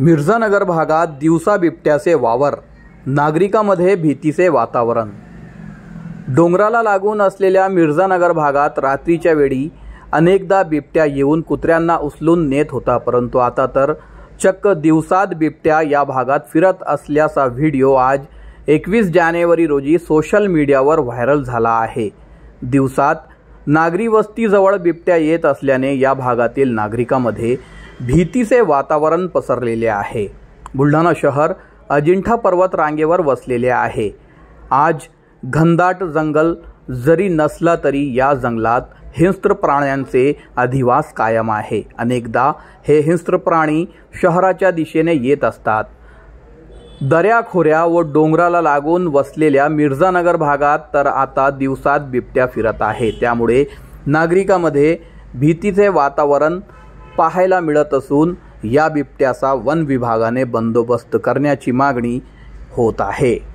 मिर्झानगर भागात दिवसा बिबट्याचे वावर नागरिकांमध्ये भीतीचे वातावरण डोंगराला लागून असलेल्या मिर्झानगर भागात रात्रीच्या वेळी अनेकदा बिबट्या येऊन कुत्र्यांना उचलून नेत होता परंतु आता तर चक्क दिवसात बिबट्या या भागात फिरत असल्याचा व्हिडिओ आज एकवीस जानेवारी रोजी सोशल मीडियावर व्हायरल झाला आहे दिवसात नागरी वस्तीजवळ बिबट्या येत असल्याने या भागातील नागरिकांमध्ये भीतीचे वातावरण पसरलेले आहे बुलढाणा शहर अजिंठा पर्वत रांगेवर वसलेले आहे आज घनदाट जंगल जरी नसला तरी या जंगलात हिंस्त्र प्राण्यांचे अधिवास कायम आहे अनेकदा हे हिंस्त्र प्राणी शहराच्या दिशेने येत असतात दऱ्याखोऱ्या व डोंगराला लागून वसलेल्या मिर्झानगर भागात तर आता दिवसात बिबट्या फिरत आहे त्यामुळे नागरिकामध्ये भीतीचे वातावरण पाहायला मिळत असून या बिबट्याचा वन विभागाने बंदोबस्त करण्याची मागणी होत आहे